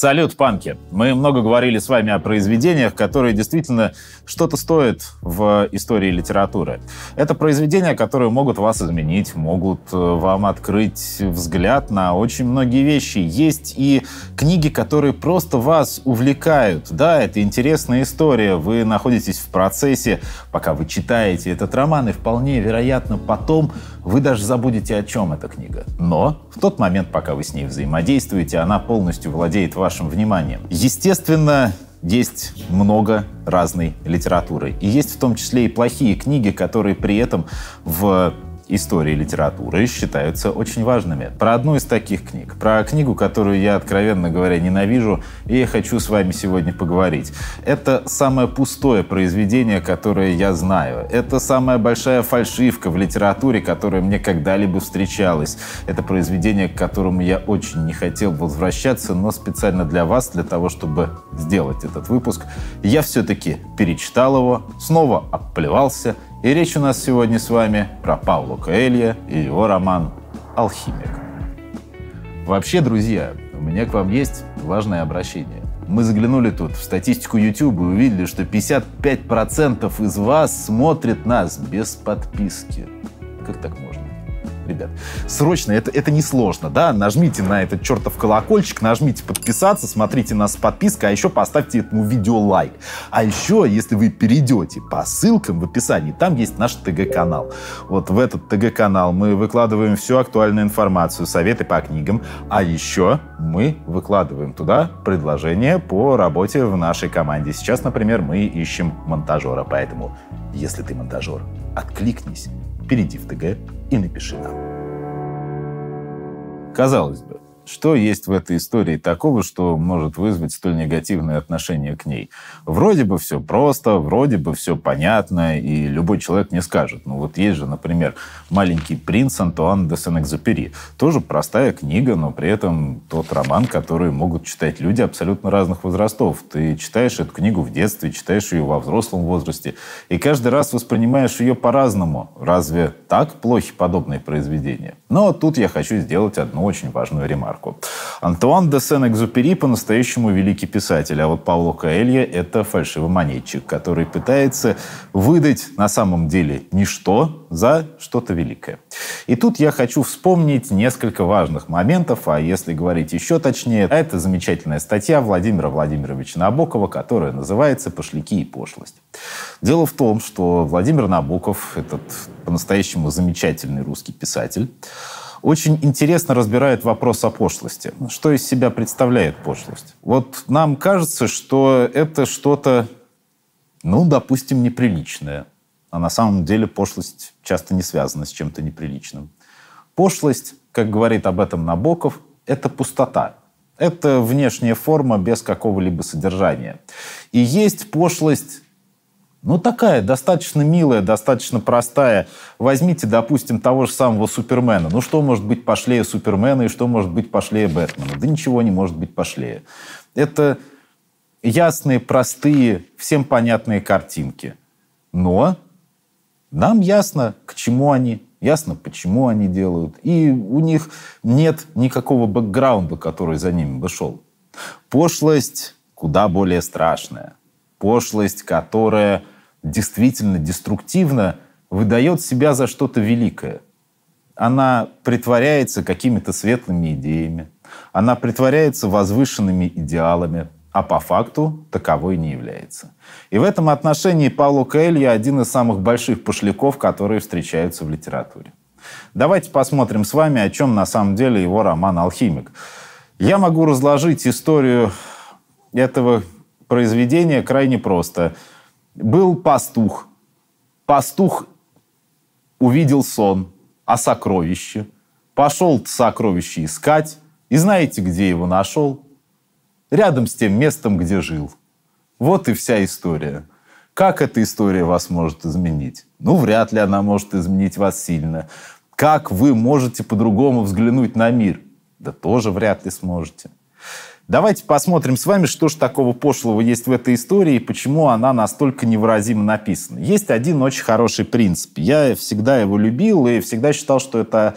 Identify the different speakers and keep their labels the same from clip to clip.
Speaker 1: Салют, панки! Мы много говорили с вами о произведениях, которые действительно что-то стоят в истории литературы. Это произведения, которые могут вас изменить, могут э, вам открыть взгляд на очень многие вещи. Есть и книги, которые просто вас увлекают. Да, это интересная история. Вы находитесь в процессе, пока вы читаете этот роман, и вполне вероятно потом вы даже забудете, о чем эта книга. Но в тот момент, пока вы с ней взаимодействуете, она полностью владеет вами вашим вниманием. Естественно, есть много разной литературы. И есть в том числе и плохие книги, которые при этом в истории литературы считаются очень важными. Про одну из таких книг, про книгу, которую я, откровенно говоря, ненавижу и хочу с вами сегодня поговорить. Это самое пустое произведение, которое я знаю. Это самая большая фальшивка в литературе, которая мне когда-либо встречалась. Это произведение, к которому я очень не хотел возвращаться, но специально для вас, для того, чтобы сделать этот выпуск, я все-таки перечитал его, снова оплевался — и речь у нас сегодня с вами про Пауло Коэлья и его роман «Алхимик». Вообще, друзья, у меня к вам есть важное обращение. Мы заглянули тут в статистику YouTube и увидели, что 55% из вас смотрит нас без подписки. Как так можно? ребят. Срочно, это, это несложно, да? Нажмите на этот чертов колокольчик, нажмите подписаться, смотрите нас с подпиской, а еще поставьте этому видео лайк. А еще, если вы перейдете по ссылкам в описании, там есть наш ТГ-канал. Вот в этот ТГ-канал мы выкладываем всю актуальную информацию, советы по книгам, а еще мы выкладываем туда предложения по работе в нашей команде. Сейчас, например, мы ищем монтажера, поэтому если ты монтажер, откликнись перейди в ТГ и напиши нам. Казалось бы, что есть в этой истории такого, что может вызвать столь негативное отношение к ней? Вроде бы все просто, вроде бы все понятно, и любой человек не скажет. Ну вот есть же, например, «Маленький принц» Антуан де Сен-Экзюпери. Тоже простая книга, но при этом тот роман, который могут читать люди абсолютно разных возрастов. Ты читаешь эту книгу в детстве, читаешь ее во взрослом возрасте, и каждый раз воспринимаешь ее по-разному. Разве так плохи подобные произведения? Но тут я хочу сделать одну очень важную ремарку ярмарку. Антуан де Сен-Экзупери по-настоящему великий писатель, а вот Павло Коэлье – это фальшивомонетчик, который пытается выдать на самом деле ничто за что-то великое. И тут я хочу вспомнить несколько важных моментов, а если говорить еще точнее, это замечательная статья Владимира Владимировича Набокова, которая называется «Пошляки и пошлость». Дело в том, что Владимир Набоков, этот по-настоящему замечательный русский писатель, очень интересно разбирает вопрос о пошлости. Что из себя представляет пошлость? Вот нам кажется, что это что-то, ну, допустим, неприличное. А на самом деле пошлость часто не связана с чем-то неприличным. Пошлость, как говорит об этом Набоков, это пустота. Это внешняя форма без какого-либо содержания. И есть пошлость ну, такая, достаточно милая, достаточно простая. Возьмите, допустим, того же самого Супермена. Ну, что может быть пошлее Супермена и что может быть пошлее Бэтмена? Да ничего не может быть пошлее. Это ясные, простые, всем понятные картинки. Но нам ясно, к чему они, ясно, почему они делают. И у них нет никакого бэкграунда, который за ними бы шел. Пошлость куда более страшная пошлость, которая действительно деструктивна, выдает себя за что-то великое. Она притворяется какими-то светлыми идеями, она притворяется возвышенными идеалами, а по факту таковой не является. И в этом отношении Павло Коэльо один из самых больших пошляков, которые встречаются в литературе. Давайте посмотрим с вами, о чем на самом деле его роман «Алхимик». Я могу разложить историю этого произведение крайне просто. Был пастух. Пастух увидел сон о сокровище. Пошел сокровище искать. И знаете, где его нашел? Рядом с тем местом, где жил. Вот и вся история. Как эта история вас может изменить? Ну, вряд ли она может изменить вас сильно. Как вы можете по-другому взглянуть на мир? Да тоже вряд ли сможете. Давайте посмотрим с вами, что же такого пошлого есть в этой истории и почему она настолько невыразимо написана. Есть один очень хороший принцип. Я всегда его любил и всегда считал, что это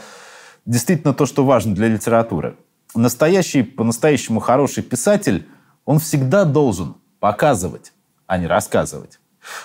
Speaker 1: действительно то, что важно для литературы. Настоящий, по-настоящему хороший писатель, он всегда должен показывать, а не рассказывать.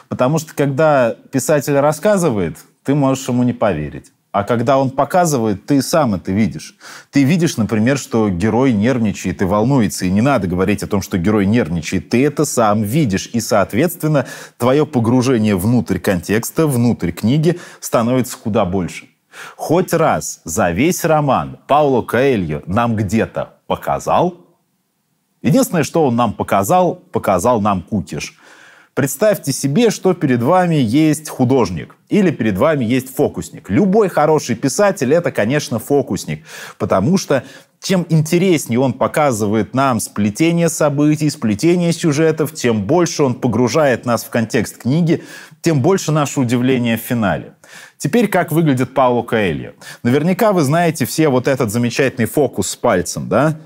Speaker 1: Потому что когда писатель рассказывает, ты можешь ему не поверить. А когда он показывает, ты сам это видишь. Ты видишь, например, что герой нервничает и волнуется. И не надо говорить о том, что герой нервничает. Ты это сам видишь. И, соответственно, твое погружение внутрь контекста, внутрь книги становится куда больше. Хоть раз за весь роман Пауло Коэльо нам где-то показал. Единственное, что он нам показал, показал нам кукиш – Представьте себе, что перед вами есть художник или перед вами есть фокусник. Любой хороший писатель это, конечно, фокусник, потому что чем интереснее он показывает нам сплетение событий, сплетение сюжетов, тем больше он погружает нас в контекст книги, тем больше наше удивление в финале. Теперь как выглядит Пауло Коэльо. Наверняка вы знаете все вот этот замечательный фокус с пальцем, да?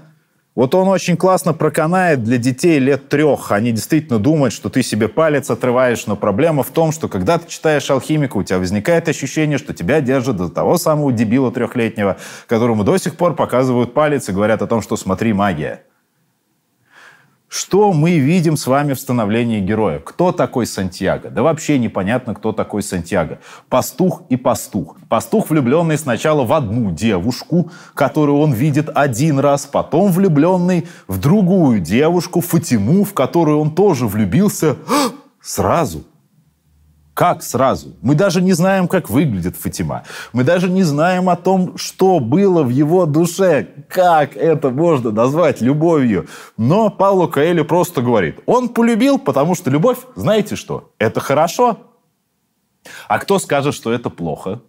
Speaker 1: Вот он очень классно проканает для детей лет трех. Они действительно думают, что ты себе палец отрываешь, но проблема в том, что когда ты читаешь Алхимику, у тебя возникает ощущение, что тебя держат до того самого дебила трехлетнего, которому до сих пор показывают палец и говорят о том, что «смотри, магия». Что мы видим с вами в становлении героя? Кто такой Сантьяго? Да вообще непонятно, кто такой Сантьяго. Пастух и пастух. Пастух, влюбленный сначала в одну девушку, которую он видит один раз, потом влюбленный в другую девушку, Фатиму, в которую он тоже влюбился сразу. Как сразу? Мы даже не знаем, как выглядит Фатима. Мы даже не знаем о том, что было в его душе. Как это можно назвать любовью? Но Пауло Каэлю просто говорит, он полюбил, потому что любовь, знаете что, это хорошо. А кто скажет, что это плохо?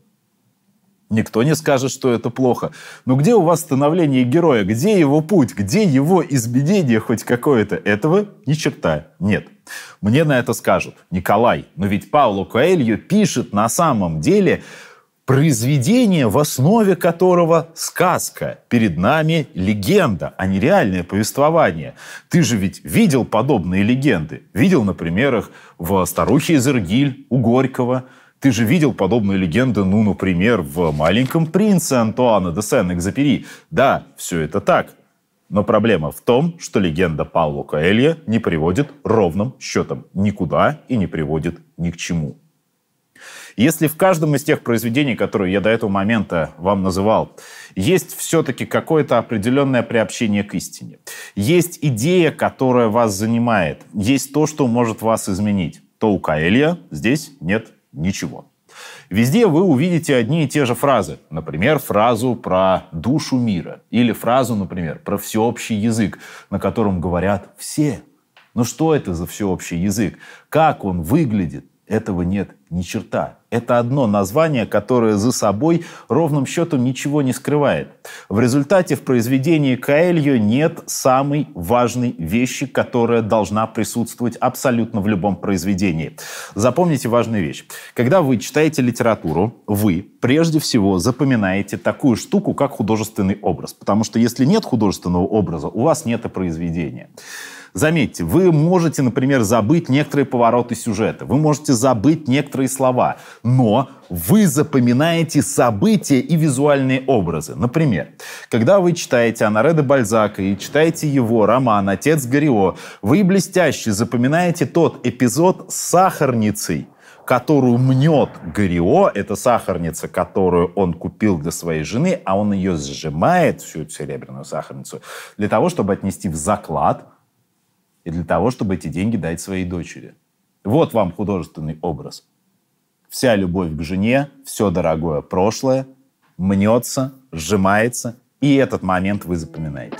Speaker 1: Никто не скажет, что это плохо. Но где у вас становление героя? Где его путь? Где его изменение хоть какое-то? Этого ни черта нет. Мне на это скажут, Николай, но ведь Пауло Коэльо пишет на самом деле произведение, в основе которого сказка. Перед нами легенда, а не реальное повествование. Ты же ведь видел подобные легенды. Видел, например, их в «Старухе из Иргиль» у Горького. Ты же видел подобные легенды, ну, например, в «Маленьком принце» Антуана де Сен-Экзапери. Да, все это так. Но проблема в том, что легенда Пауло Коэлья не приводит ровным счетом никуда и не приводит ни к чему. Если в каждом из тех произведений, которые я до этого момента вам называл, есть все-таки какое-то определенное приобщение к истине, есть идея, которая вас занимает, есть то, что может вас изменить, то у Каэлия здесь нет ничего. Везде вы увидите одни и те же фразы. Например, фразу про душу мира. Или фразу, например, про всеобщий язык, на котором говорят все. Но ну что это за всеобщий язык? Как он выглядит? Этого нет ни черта это одно название, которое за собой ровным счетом ничего не скрывает. В результате в произведении Каэльо нет самой важной вещи, которая должна присутствовать абсолютно в любом произведении. Запомните важную вещь. Когда вы читаете литературу, вы прежде всего запоминаете такую штуку, как художественный образ. Потому что если нет художественного образа, у вас нет и произведения. Заметьте, вы можете, например, забыть некоторые повороты сюжета, вы можете забыть некоторые слова, но вы запоминаете события и визуальные образы. Например, когда вы читаете Анареда Бальзака и читаете его роман «Отец Горио», вы блестяще запоминаете тот эпизод с сахарницей, которую мнет Горио, это сахарница, которую он купил для своей жены, а он ее сжимает, всю серебряную сахарницу, для того, чтобы отнести в заклад и для того, чтобы эти деньги дать своей дочери. Вот вам художественный образ. Вся любовь к жене, все дорогое прошлое, мнется, сжимается, и этот момент вы запоминаете.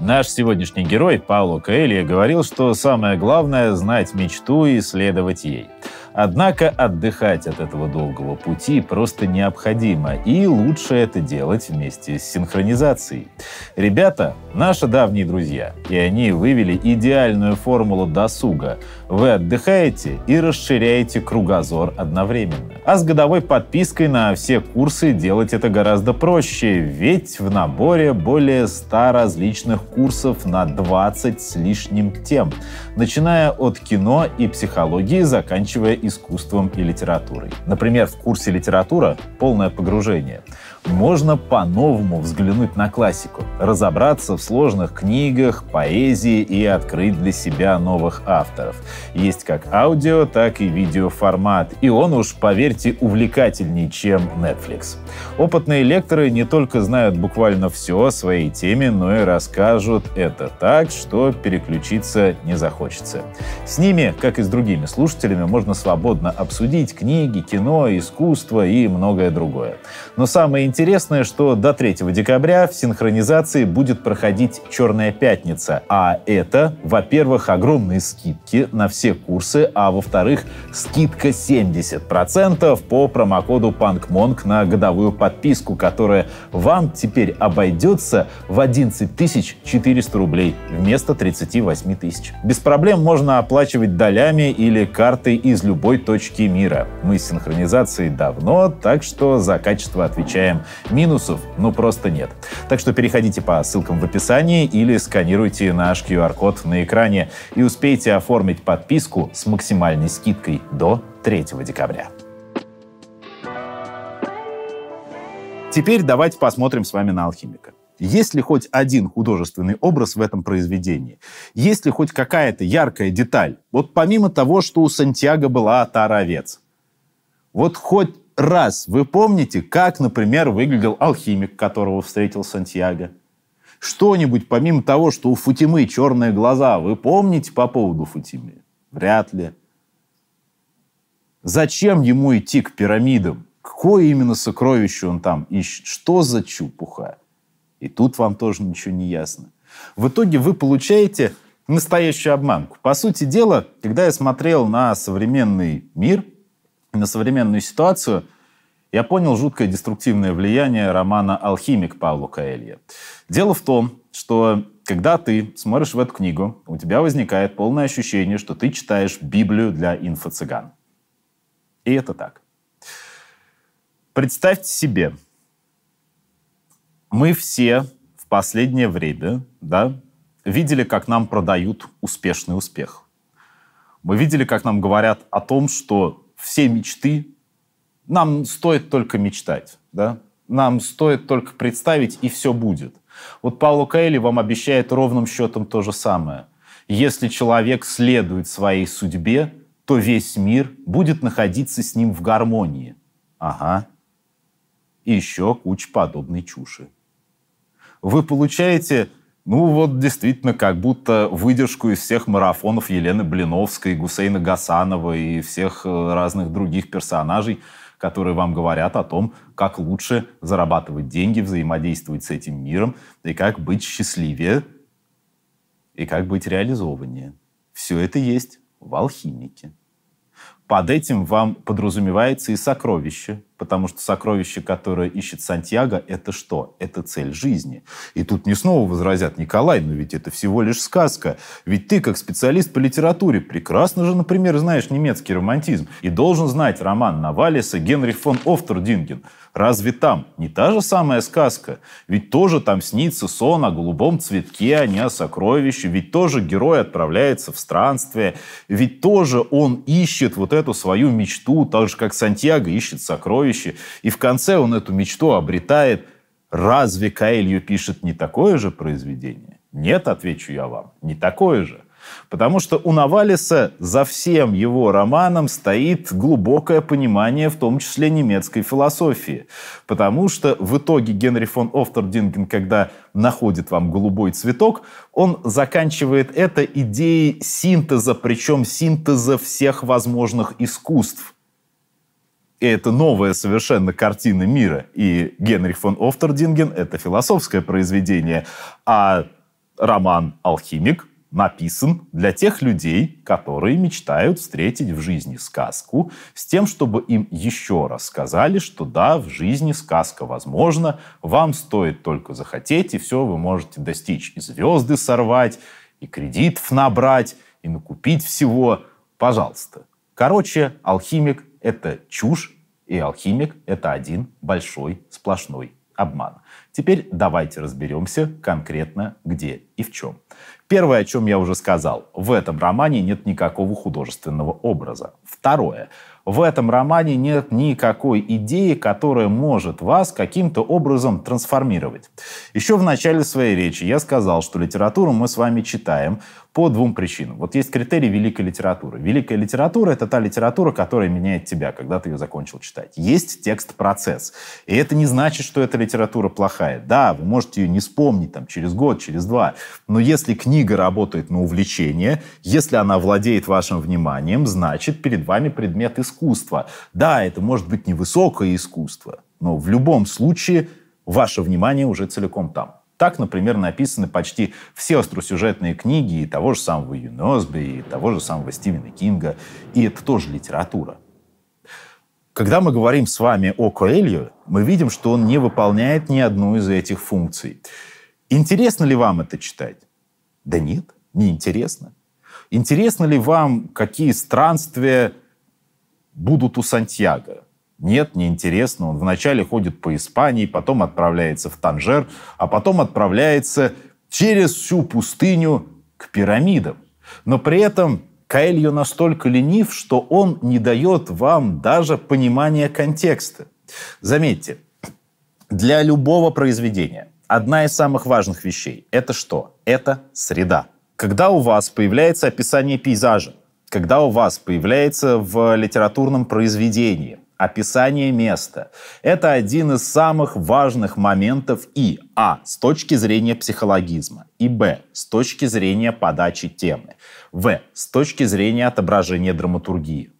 Speaker 1: Наш сегодняшний герой Пауло Коэлье говорил, что самое главное — знать мечту и следовать ей. Однако отдыхать от этого долгого пути просто необходимо, и лучше это делать вместе с синхронизацией. Ребята — наши давние друзья, и они вывели идеальную формулу досуга. Вы отдыхаете и расширяете кругозор одновременно. А с годовой подпиской на все курсы делать это гораздо проще, ведь в наборе более 100 различных курсов на 20 с лишним тем, начиная от кино и психологии, заканчивая искусством и литературой. Например, в курсе «Литература» полное погружение – можно по-новому взглянуть на классику, разобраться в сложных книгах, поэзии и открыть для себя новых авторов. Есть как аудио, так и видеоформат, и он уж, поверьте, увлекательнее, чем Netflix. Опытные лекторы не только знают буквально все о своей теме, но и расскажут это так, что переключиться не захочется. С ними, как и с другими слушателями, можно свободно обсудить книги, кино, искусство и многое другое. Но самое Интересное, что до 3 декабря в синхронизации будет проходить «Черная пятница», а это, во-первых, огромные скидки на все курсы, а во-вторых, скидка 70% по промокоду Панкмонг на годовую подписку, которая вам теперь обойдется в 11 400 рублей вместо 38 тысяч. Без проблем можно оплачивать долями или картой из любой точки мира. Мы с синхронизацией давно, так что за качество отвечаем минусов, ну просто нет. Так что переходите по ссылкам в описании или сканируйте наш QR-код на экране и успейте оформить подписку с максимальной скидкой до 3 декабря. Теперь давайте посмотрим с вами на алхимика. Есть ли хоть один художественный образ в этом произведении? Есть ли хоть какая-то яркая деталь? Вот помимо того, что у Сантьяго была а тара овец. Вот хоть раз вы помните, как, например, выглядел алхимик, которого встретил Сантьяго? Что-нибудь помимо того, что у Футимы черные глаза, вы помните по поводу Футимы? Вряд ли. Зачем ему идти к пирамидам? Какое именно сокровище он там ищет? Что за чупуха? И тут вам тоже ничего не ясно. В итоге вы получаете настоящую обманку. По сути дела, когда я смотрел на современный мир, на современную ситуацию, я понял жуткое деструктивное влияние романа «Алхимик» Павла Каэлья. Дело в том, что когда ты смотришь в эту книгу, у тебя возникает полное ощущение, что ты читаешь Библию для инфо-цыган. И это так. Представьте себе, мы все в последнее время да, видели, как нам продают успешный успех. Мы видели, как нам говорят о том, что все мечты. Нам стоит только мечтать, да? Нам стоит только представить, и все будет. Вот Пауло Каэли вам обещает ровным счетом то же самое. Если человек следует своей судьбе, то весь мир будет находиться с ним в гармонии. Ага. И еще куча подобной чуши. Вы получаете ну вот действительно, как будто выдержку из всех марафонов Елены Блиновской, Гусейна Гасанова и всех э, разных других персонажей, которые вам говорят о том, как лучше зарабатывать деньги, взаимодействовать с этим миром и как быть счастливее и как быть реализованнее. Все это есть в алхимике. Под этим вам подразумевается и сокровище – Потому что сокровище, которое ищет Сантьяго, это что? Это цель жизни. И тут не снова возразят, Николай, но ведь это всего лишь сказка. Ведь ты, как специалист по литературе, прекрасно же, например, знаешь немецкий романтизм и должен знать роман Навалиса Генрих фон Офтердинген. Разве там не та же самая сказка? Ведь тоже там снится сон о голубом цветке, а не о сокровище. Ведь тоже герой отправляется в странствие. Ведь тоже он ищет вот эту свою мечту, так же, как Сантьяго ищет сокровище верующие. И в конце он эту мечту обретает. Разве Каэлью пишет не такое же произведение? Нет, отвечу я вам, не такое же. Потому что у Навалиса за всем его романом стоит глубокое понимание, в том числе немецкой философии. Потому что в итоге Генри фон Офтердинген, когда находит вам голубой цветок, он заканчивает это идеей синтеза, причем синтеза всех возможных искусств. И это новая совершенно картина мира. И Генрих фон Офтердинген — это философское произведение. А роман «Алхимик» написан для тех людей, которые мечтают встретить в жизни сказку, с тем, чтобы им еще раз сказали, что да, в жизни сказка возможна, вам стоит только захотеть, и все вы можете достичь. И звезды сорвать, и кредитов набрать, и накупить всего. Пожалуйста. Короче, алхимик это чушь, и алхимик – это один большой сплошной обман. Теперь давайте разберемся конкретно где и в чем. Первое, о чем я уже сказал, в этом романе нет никакого художественного образа. Второе, в этом романе нет никакой идеи, которая может вас каким-то образом трансформировать. Еще в начале своей речи я сказал, что литературу мы с вами читаем по двум причинам. Вот есть критерий великой литературы. Великая литература — это та литература, которая меняет тебя, когда ты ее закончил читать. Есть текст-процесс. И это не значит, что эта литература плохая. Да, вы можете ее не вспомнить там, через год, через два. Но если книга работает на увлечение, если она владеет вашим вниманием, значит, перед вами предмет искусства. Да, это может быть невысокое искусство, но в любом случае ваше внимание уже целиком там. Так, например, написаны почти все остросюжетные книги и того же самого Юносби, и того же самого Стивена Кинга. И это тоже литература. Когда мы говорим с вами о Коэльо, мы видим, что он не выполняет ни одну из этих функций. Интересно ли вам это читать? Да нет, не интересно. Интересно ли вам, какие странствия будут у Сантьяго? Нет, неинтересно. Он вначале ходит по Испании, потом отправляется в Танжер, а потом отправляется через всю пустыню к пирамидам. Но при этом Каэльо настолько ленив, что он не дает вам даже понимания контекста. Заметьте, для любого произведения одна из самых важных вещей – это что? Это среда. Когда у вас появляется описание пейзажа, когда у вас появляется в литературном произведении Описание места. Это один из самых важных моментов и а. с точки зрения психологизма, и б. с точки зрения подачи темы, в. с точки зрения отображения драматургии.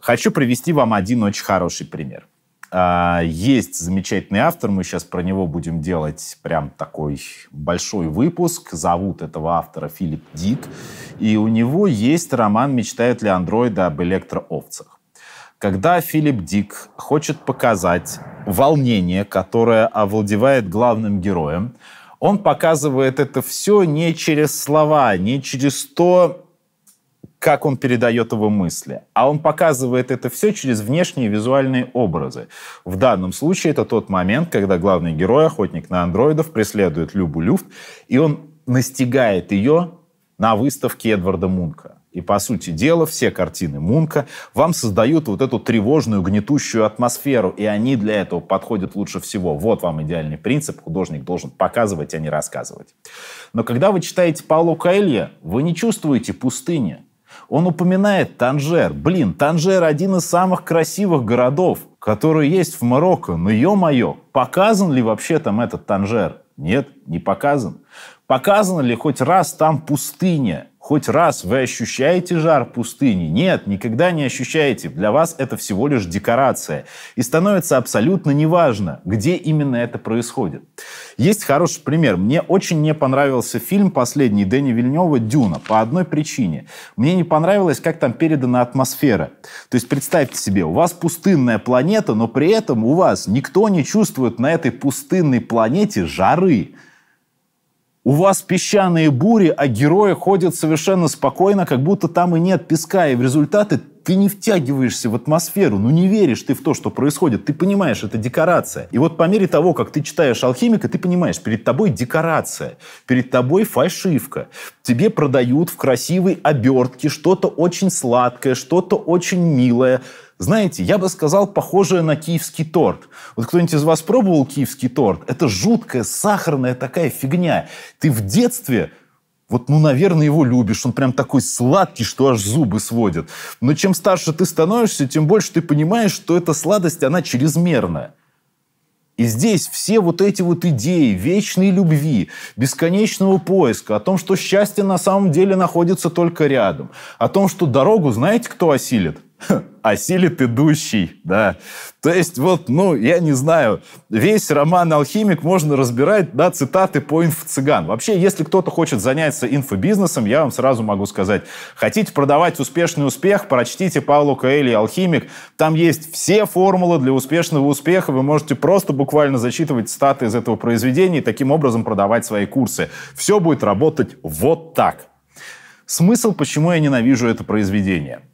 Speaker 1: Хочу привести вам один очень хороший пример. А, есть замечательный автор, мы сейчас про него будем делать прям такой большой выпуск. Зовут этого автора Филипп Дик. И у него есть роман «Мечтают ли андроиды об электроовцах?» Когда Филипп Дик хочет показать волнение, которое овладевает главным героем, он показывает это все не через слова, не через то, как он передает его мысли. А он показывает это все через внешние визуальные образы. В данном случае это тот момент, когда главный герой, охотник на андроидов, преследует Любу Люфт, и он настигает ее на выставке Эдварда Мунка. И, по сути дела, все картины Мунка вам создают вот эту тревожную, гнетущую атмосферу, и они для этого подходят лучше всего. Вот вам идеальный принцип, художник должен показывать, а не рассказывать. Но когда вы читаете Пауло Каэлье, вы не чувствуете пустыни. Он упоминает Танжер. Блин, Танжер один из самых красивых городов, которые есть в Марокко. Но ё-моё, показан ли вообще там этот Танжер? Нет, не показан. Показано ли хоть раз там пустыня? Хоть раз вы ощущаете жар пустыни? Нет, никогда не ощущаете. Для вас это всего лишь декорация. И становится абсолютно неважно, где именно это происходит. Есть хороший пример. Мне очень не понравился фильм последний Дэни Вильнева «Дюна» по одной причине. Мне не понравилось, как там передана атмосфера. То есть представьте себе, у вас пустынная планета, но при этом у вас никто не чувствует на этой пустынной планете жары. У вас песчаные бури, а герои ходят совершенно спокойно, как будто там и нет песка, и в результате ты не втягиваешься в атмосферу, ну не веришь ты в то, что происходит, ты понимаешь, это декорация. И вот по мере того, как ты читаешь «Алхимика», ты понимаешь, перед тобой декорация, перед тобой фальшивка. Тебе продают в красивой обертке что-то очень сладкое, что-то очень милое, знаете, я бы сказал, похожее на киевский торт. Вот кто-нибудь из вас пробовал киевский торт? Это жуткая, сахарная такая фигня. Ты в детстве вот, ну, наверное, его любишь. Он прям такой сладкий, что аж зубы сводят. Но чем старше ты становишься, тем больше ты понимаешь, что эта сладость, она чрезмерная. И здесь все вот эти вот идеи вечной любви, бесконечного поиска, о том, что счастье на самом деле находится только рядом, о том, что дорогу знаете, кто осилит – осилит идущий, да. То есть вот, ну, я не знаю, весь роман «Алхимик» можно разбирать, да, цитаты по инфо-цыган. Вообще, если кто-то хочет заняться инфобизнесом, я вам сразу могу сказать, хотите продавать успешный успех, прочтите Паулу Коэли «Алхимик». Там есть все формулы для успешного успеха, вы можете просто буквально зачитывать цитаты из этого произведения и таким образом продавать свои курсы. Все будет работать вот так. Смысл, почему я ненавижу это произведение –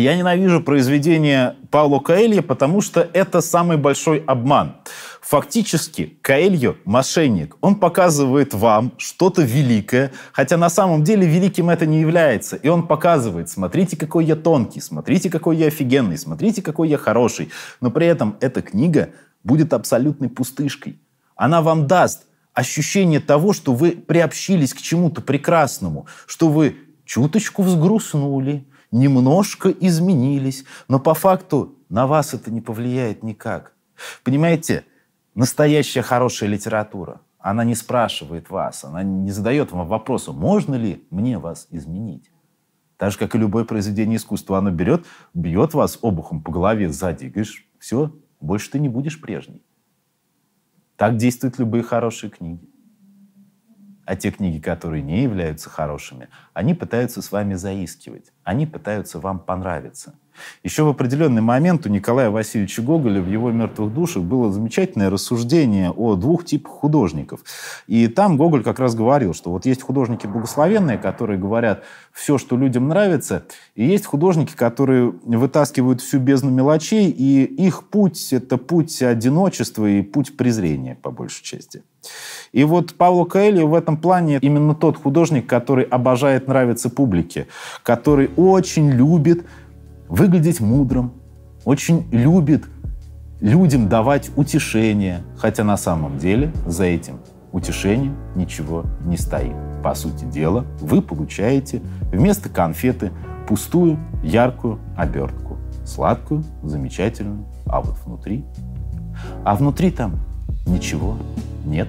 Speaker 1: я ненавижу произведение Пауло Коэльо, потому что это самый большой обман. Фактически Коэльо – мошенник. Он показывает вам что-то великое, хотя на самом деле великим это не является. И он показывает, смотрите, какой я тонкий, смотрите, какой я офигенный, смотрите, какой я хороший. Но при этом эта книга будет абсолютной пустышкой. Она вам даст ощущение того, что вы приобщились к чему-то прекрасному, что вы чуточку взгрустнули, немножко изменились, но по факту на вас это не повлияет никак. Понимаете, настоящая хорошая литература, она не спрашивает вас, она не задает вам вопроса, можно ли мне вас изменить. Так же, как и любое произведение искусства, оно берет, бьет вас обухом по голове сзади и говоришь, все, больше ты не будешь прежний. Так действуют любые хорошие книги. А те книги, которые не являются хорошими, они пытаются с вами заискивать, они пытаются вам понравиться – еще в определенный момент у Николая Васильевича Гоголя в его «Мертвых душах» было замечательное рассуждение о двух типах художников. И там Гоголь как раз говорил, что вот есть художники благословенные, которые говорят все, что людям нравится, и есть художники, которые вытаскивают всю бездну мелочей, и их путь — это путь одиночества и путь презрения, по большей части. И вот Павло Коэльо в этом плане именно тот художник, который обожает нравиться публике, который очень любит выглядеть мудрым, очень любит людям давать утешение, хотя на самом деле за этим утешением ничего не стоит. По сути дела, вы получаете вместо конфеты пустую, яркую обертку. Сладкую, замечательную, а вот внутри... А внутри там ничего нет.